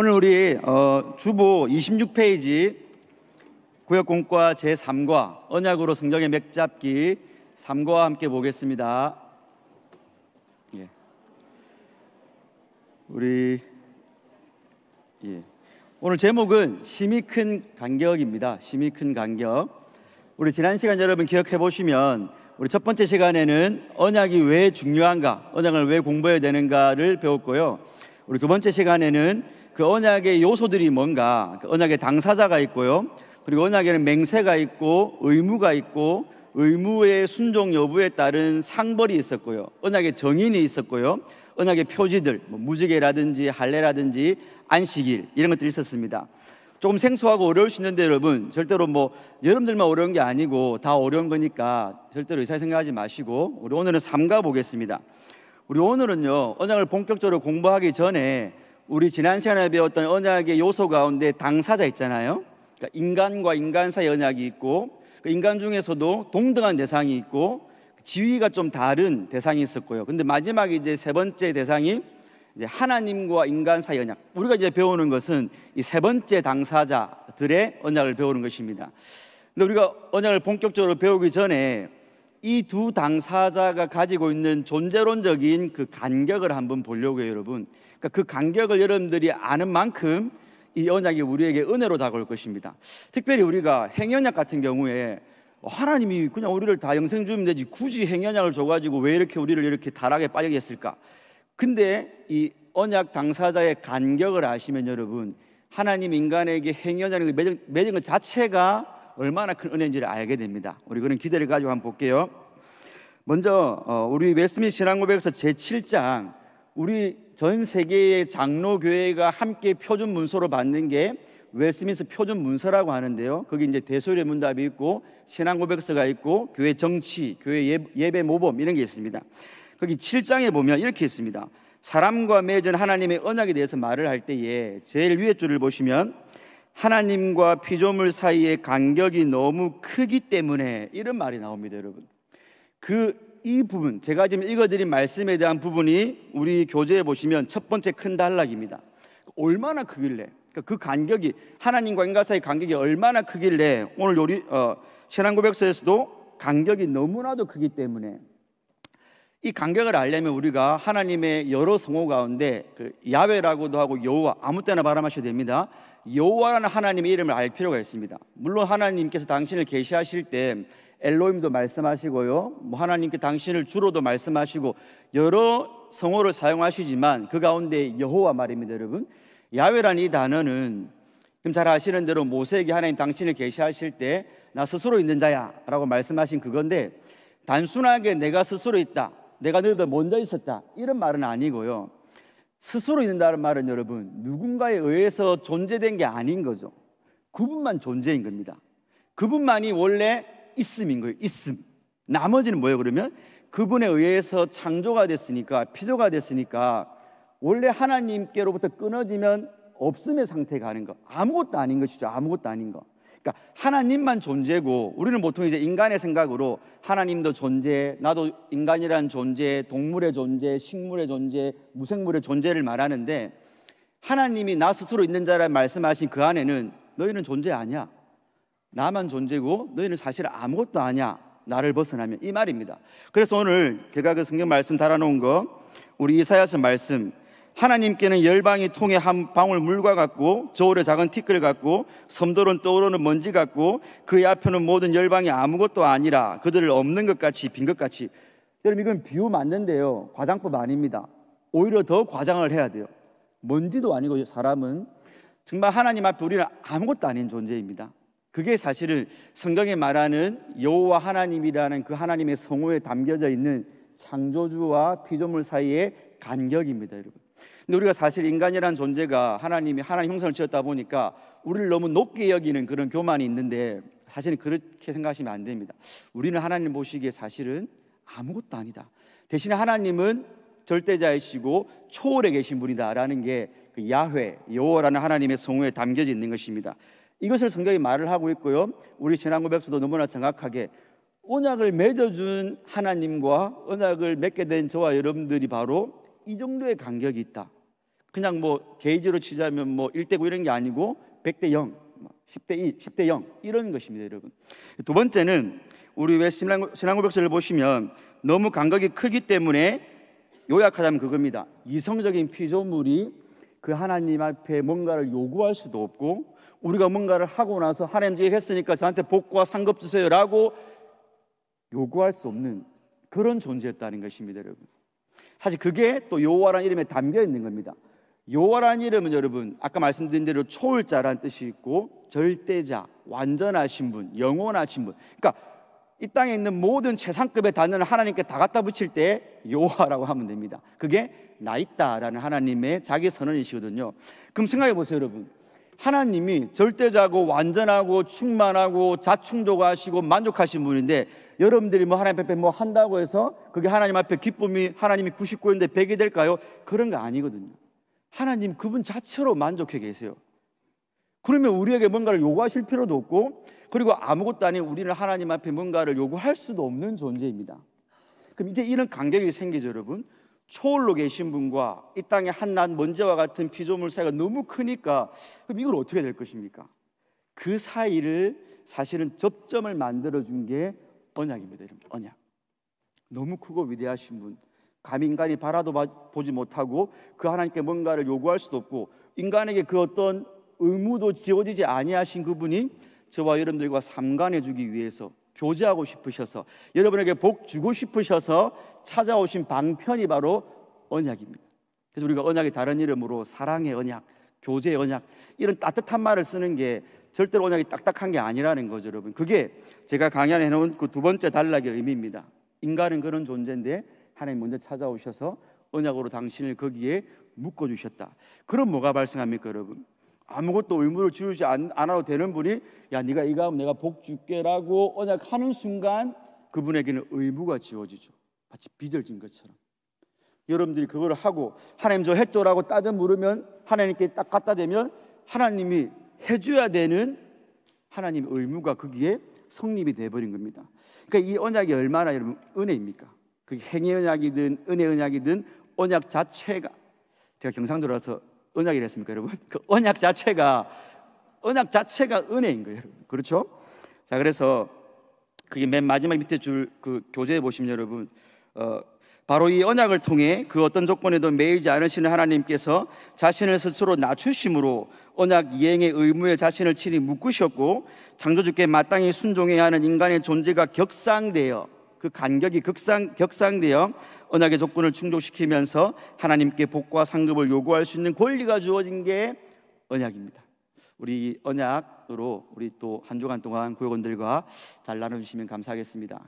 오늘 우리 어, 주보 26페이지 구역공과 제3과 언약으로 성경의 맥잡기 3과와 함께 보겠습니다. 예. 우리 예. 오늘 제목은 심히 큰 간격입니다. 심히 큰 간격. 우리 지난 시간 여러분 기억해 보시면 우리 첫 번째 시간에는 언약이 왜 중요한가, 언약을 왜 공부해야 되는가를 배웠고요. 우리 두 번째 시간에는 그 언약의 요소들이 뭔가 그 언약의 당사자가 있고요. 그리고 언약에는 맹세가 있고 의무가 있고 의무의 순종 여부에 따른 상벌이 있었고요. 언약의 정인이 있었고요. 언약의 표지들, 뭐 무지개라든지 할례라든지 안식일 이런 것들이 있었습니다. 조금 생소하고 어려울 수 있는데 여러분 절대로 뭐 여러분들만 어려운 게 아니고 다 어려운 거니까 절대로 이상히 생각하지 마시고 우리 오늘은 삼가 보겠습니다. 우리 오늘은요 언약을 본격적으로 공부하기 전에 우리 지난 시간에 배웠던 언약의 요소 가운데 당사자 있잖아요. 그러니까 인간과 인간 사이 언약이 있고 그 인간 중에서도 동등한 대상이 있고 그 지위가 좀 다른 대상이 있었고요. 근데 마지막에 이제 세 번째 대상이 이제 하나님과 인간 사이 언약. 우리가 이제 배우는 것은 이 세 번째 당사자들의 언약을 배우는 것입니다. 근데 우리가 언약을 본격적으로 배우기 전에 이두 당사자가 가지고 있는 존재론적인 그 간격을 한번 보려고 해요, 여러분. 그러니까 그 간격을 여러분들이 아는 만큼 이 언약이 우리에게 은혜로 다가올 것입니다. 특별히 우리가 행연약 같은 경우에 하나님이 그냥 우리를 다 영생 주면 되지 굳이 행연약을 줘가지고 왜 이렇게 우리를 이렇게 다락에 빠지게 했을까? 근데 이 언약 당사자의 간격을 아시면 여러분 하나님 인간에게 행연하는 매정, 매정 그 자체가 얼마나 큰 은혜인지를 알게 됩니다. 우리 그런 기대를 가지고 한번 볼게요. 먼저 어, 우리 웨스민 신앙고백서 제7장 우리 전 세계의 장로 교회가 함께 표준 문서로 받는 게 웨스민스 표준 문서라고 하는데요. 거기 이제 대소리 문답이 있고 신앙 고백서가 있고 교회 정치, 교회 예, 예배 모범 이런 게 있습니다. 거기 7장에 보면 이렇게 있습니다. 사람과 맺은 하나님의 언약에 대해서 말을 할 때에 제일 위에 줄을 보시면 하나님과 피조물 사이의 간격이 너무 크기 때문에 이런 말이 나옵니다, 여러분. 그 이 부분, 제가 지금 읽어드린 말씀에 대한 부분이 우리 교재에 보시면 첫 번째 큰 단락입니다. 얼마나 크길래? 그러니까 그 간격이 하나님과 인간 사이 간격이 얼마나 크길래 오늘 요리 어, 신앙고백서에서도 간격이 너무나도 크기 때문에 이 간격을 알려면 우리가 하나님의 여러 성호 가운데 그 야외라고도 하고 여호와 아무 때나 바라 마셔도 됩니다. 여호와라는 하나님의 이름을 알 필요가 있습니다. 물론 하나님께서 당신을 계시하실 때 엘로임도 말씀하시고요. 뭐 하나님께 당신을 주로도 말씀하시고 여러 성호를 사용하시지만 그 가운데 여호와 말입니다, 여러분. 야훼라는 이 단어는 지금 잘 아시는 대로 모세에게 하나님 당신을 계시하실 때 나 스스로 있는 자야라고 말씀하신 그건데 단순하게 내가 스스로 있다. 내가 늘 먼저 있었다. 이런 말은 아니고요. 스스로 있는다는 말은 여러분 누군가에 의해서 존재된 게 아닌 거죠. 그분만 존재인 겁니다. 그분만이 원래 있음인 거예요. 있음. 나머지는 뭐예요? 그러면 그분에 의해서 창조가 됐으니까 피조가 됐으니까 원래 하나님께로부터 끊어지면 없음의 상태가 아닌 거. 아무것도 아닌 것이죠. 아무것도 아닌 거. 그러니까 하나님만 존재고 우리는 보통 이제 인간의 생각으로 하나님도 존재, 나도 인간이란 존재, 동물의 존재, 식물의 존재, 무생물의 존재를 말하는데 하나님이 나 스스로 있는 자라 말씀하신 그 안에는 너희는 존재 아니야. 나만 존재고 너희는 사실 아무것도 아니야. 나를 벗어나면 이 말입니다. 그래서 오늘 제가 그 성경 말씀 달아놓은 거 우리 이사야서 말씀 하나님께는 열방이 통해한 방울 물과 같고 저울에 작은 티끌 같고 섬돌은 떠오르는 먼지 같고 그의 앞에는 모든 열방이 아무것도 아니라 그들을 없는 것 같이 빈 것 같이 여러분 이건 비유 맞는데요 과장법 아닙니다 오히려 더 과장을 해야 돼요 먼지도 아니고 사람은 정말 하나님 앞에 우리는 아무것도 아닌 존재입니다 그게 사실은 성경에 말하는 여호와 하나님이라는 그 하나님의 성호에 담겨져 있는 창조주와 피조물 사이의 간격입니다 여러분 근데 우리가 사실 인간이란 존재가 하나님이 하나님 형상을 지었다 보니까 우리를 너무 높게 여기는 그런 교만이 있는데 사실은 그렇게 생각하시면 안 됩니다. 우리는 하나님 보시기에 사실은 아무것도 아니다. 대신에 하나님은 절대자이시고 초월에 계신 분이다라는 게 그 야훼 여호와라는 하나님의 성호에 담겨져 있는 것입니다. 이것을 성경이 말을 하고 있고요. 우리 신앙고백서도 너무나 정확하게 언약을 맺어준 하나님과 언약을 맺게 된 저와 여러분들이 바로 이 정도의 간격이 있다. 그냥 뭐 게이지로 치자면 뭐 1대 9 이런 게 아니고 100대 0, 10대 2, 10대 0 이런 것입니다, 여러분. 두 번째는 우리 왜 신앙, 신앙고백서를 보시면 너무 간격이 크기 때문에 요약하자면 그겁니다. 이성적인 피조물이 그 하나님 앞에 뭔가를 요구할 수도 없고 우리가 뭔가를 하고 나서 하나님 주께 했으니까 저한테 복과 상급 주세요라고 요구할 수 없는 그런 존재였다는 것입니다, 여러분. 사실 그게 또 여호와라는 이름에 담겨 있는 겁니다. 여호와라는 이름은 여러분 아까 말씀드린 대로 초월자란 뜻이 있고 절대자, 완전하신 분, 영원하신 분. 그러니까 이 땅에 있는 모든 최상급의 단어를 하나님께 다 갖다 붙일 때 여호와라고 하면 됩니다. 그게 나 있다라는 하나님의 자기 선언이시거든요. 그럼 생각해 보세요, 여러분. 하나님이 절대자고 완전하고 충만하고 자충족하시고 만족하신 분인데 여러분들이 뭐 하나님 앞에 뭐 한다고 해서 그게 하나님 앞에 기쁨이 하나님이 99인데 100이 될까요? 그런 거 아니거든요. 하나님 그분 자체로 만족해 계세요. 그러면 우리에게 뭔가를 요구하실 필요도 없고 그리고 아무것도 아닌 우리는 하나님 앞에 뭔가를 요구할 수도 없는 존재입니다. 그럼 이제 이런 간격이 생기죠, 여러분. 초월로 계신 분과 이 땅의 한낱 먼지와 같은 피조물 사이가 너무 크니까 그럼 이걸 어떻게 될 것입니까? 그 사이를 사실은 접점을 만들어 준게 언약입니다. 이름 언약. 너무 크고 위대하신 분. 감 인간이 바라도 보지 못하고 그 하나님께 뭔가를 요구할 수도 없고 인간에게 그 어떤 의무도 지워지지 아니하신 그분이 저와 여러분들과 삼간해 주기 위해서 교제하고 싶으셔서 여러분에게 복 주고 싶으셔서 찾아오신 방편이 바로 언약입니다. 그래서 우리가 언약의 다른 이름으로 사랑의 언약, 교제 언약 이런 따뜻한 말을 쓰는 게 절대로 언약이 딱딱한 게 아니라는 거죠, 여러분. 그게 제가 강연해 놓은 그 두 번째 단락의 의미입니다. 인간은 그런 존재인데 하나님 먼저 찾아오셔서 언약으로 당신을 거기에 묶어 주셨다. 그럼 뭐가 발생합니까, 여러분? 아무것도 의무를 지우지 않, 아도 되는 분이 야, 네가 이거 하면 내가 복 줄게라고 언약하는 순간 그분에게는 의무가 지워지죠. 마치 빚을 진 것처럼. 여러분들이 그걸 하고 하나님 저 해줘라고 따져 물으면 하나님께 딱 갖다 대면 하나님이 해줘야 되는 하나님의 의무가 거기에 성립이 돼버린 겁니다. 그러니까 이 언약이 얼마나 여러분 은혜입니까? 그 행위 언약이든 은혜 언약이든 언약 자체가 제가 경상도라서 언약이라 했습니까 여러분? 그 언약 자체가 언약 자체가 은혜인 거예요 여러분. 그렇죠? 자 그래서 그게 맨 마지막 밑에 줄 그 교재에 보시면 여러분 어, 바로 이 언약을 통해 그 어떤 조건에도 매이지 않으시는 하나님께서 자신을 스스로 낮추심으로 언약 이행의 의무에 자신을 친히 묶으셨고 창조주께 마땅히 순종해야 하는 인간의 존재가 격상되어 그 간격이 극상, 격상되어 언약의 조건을 충족시키면서 하나님께 복과 상급을 요구할 수 있는 권리가 주어진 게 언약입니다. 우리 언약으로 우리 또 한 주간 동안 구역원들과 잘 나누시면 감사하겠습니다.